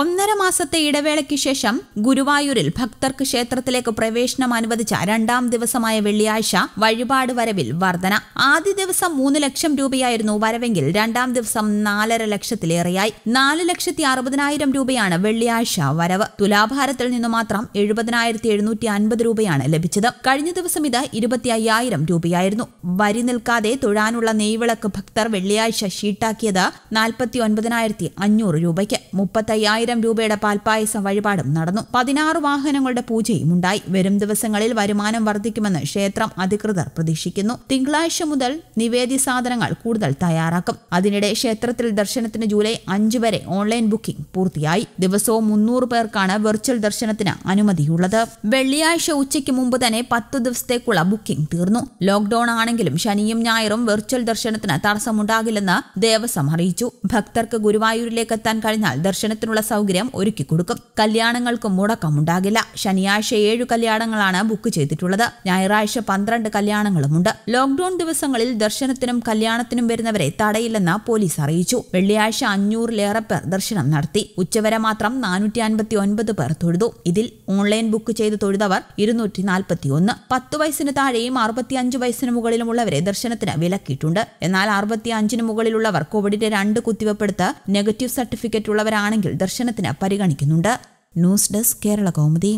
ഒന്നര മാസത്തെ ഇടവേളയ്ക്ക് ശേഷം ഗുരുവായൂരിൽ ഭക്തർക്ക് ക്ഷേത്രത്തിലേക്ക് പ്രവേശനം അനുവദിച്ച രണ്ടാം ദിവസമായ വെള്ളിയാഴ്ച വഴിപാട് വരവിൽ വർധന ആദ്യ ദിവസം മൂന്ന് ലക്ഷം രൂപയായിരുന്നു വരവെങ്കിൽ രണ്ടാം ദിവസം നാലര ലക്ഷത്തിലേറെയായി നാല് ലക്ഷത്തി അറുപതിനായിരം രൂപയാണ് വെള്ളിയാഴ്ച വരവ് തുലാഭാരത്തിൽ നിന്ന് മാത്രം എഴുപതിനായിരത്തി എഴുന്നൂറ്റി അൻപത് രൂപയാണ് ലഭിച്ചത് കഴിഞ്ഞ ദിവസം ഇത് ഇരുപത്തി അയ്യായിരം രൂപയായിരുന്നു വരി നിൽക്കാതെ തൊഴാനുള്ള നെയ്വിളക്ക് ഭക്തർ വെള്ളിയാഴ്ച ഷീട്ടാക്കിയത് നാൽപ്പത്തി ഒൻപതിനായിരത്തി അഞ്ഞൂറ് രൂപയ്ക്ക് മുപ്പത്തി ആയിരം രൂപയുടെ പാൽപ്പായസം വഴിപാടും നടന്നു പതിനാറ് വാഹനങ്ങളുടെ പൂജയും ഉണ്ടായി വരും ദിവസങ്ങളിൽ വരുമാനം വർദ്ധിക്കുമെന്ന് ക്ഷേത്രം അധികൃതർ പ്രതീക്ഷിക്കുന്നു തിങ്കളാഴ്ച മുതൽ നിവേദി സാധനങ്ങൾ കൂടുതൽ തയ്യാറാക്കും അതിനിടെ ക്ഷേത്രത്തിൽ ദർശനത്തിന് ജൂലൈ അഞ്ച് വരെ ഓൺലൈൻ ബുക്കിംഗ് പൂർത്തിയായി ദിവസവും മുന്നൂറ് പേർക്കാണ് വെർച്വൽ ദർശനത്തിന് അനുമതിയുള്ളത് വെള്ളിയാഴ്ച ഉച്ചയ്ക്ക് മുമ്പ് തന്നെ പത്ത് ദിവസത്തേക്കുള്ള ബുക്കിംഗ് തീർന്നു ലോക്ഡൌൺ ആണെങ്കിലും ശനിയും ഞായറും വെർച്വൽ ദർശനത്തിന് തടസ്സമുണ്ടാകില്ലെന്ന് ദേവസ്വം അറിയിച്ചു ഭക്തർക്ക് ഗുരുവായൂരിലേക്ക് എത്താൻ കഴിഞ്ഞാൽ ദർശനത്തിനുള്ള സൗകര്യം കൊടുക്കും കല്യാണങ്ങൾക്ക് മുടക്കമുണ്ടാകില്ല ശനിയാഴ്ച ഏഴു കല്യാണങ്ങളാണ് ബുക്ക് ചെയ്തിട്ടുള്ളത് ഞായറാഴ്ച പന്ത്രണ്ട് കല്യാണങ്ങളുമുണ്ട് ലോക്ഡൌൺ ദിവസങ്ങളിൽ ദർശനത്തിനും കല്യാണത്തിനും വരുന്നവരെ തടയില്ലെന്ന് പോലീസ് അറിയിച്ചു വെള്ളിയാഴ്ച അഞ്ഞൂറിലേറെ പേർ ദർശനം നടത്തി ഉച്ചവരെ മാത്രം നാനൂറ്റി അൻപത്തി ഒൻപത് പേർ തൊഴുതു ഇതിൽ ഓൺലൈൻ ബുക്ക് ചെയ്ത് തൊഴുതവർ ഇരുന്നൂറ്റി ഒന്ന് പത്ത് വയസ്സിന് താഴെയും അഞ്ച് വയസ്സിന് മുകളിലുമുള്ളവരെ ദർശനത്തിന് വിലക്കിയിട്ടുണ്ട് എന്നാൽ അഞ്ചിന് മുകളിലുള്ളവർ കോവിഡിന്റെ രണ്ട് കുത്തിവെപ്പെടുത്ത് നെഗറ്റീവ് സർട്ടിഫിക്കറ്റ് ഉള്ളവരാണെങ്കിൽ ദർശനം ദർശനത്തിന് പരിഗണിക്കുന്നുണ്ട് ന്യൂസ് ഡെസ്ക് കേരള കൗമുദി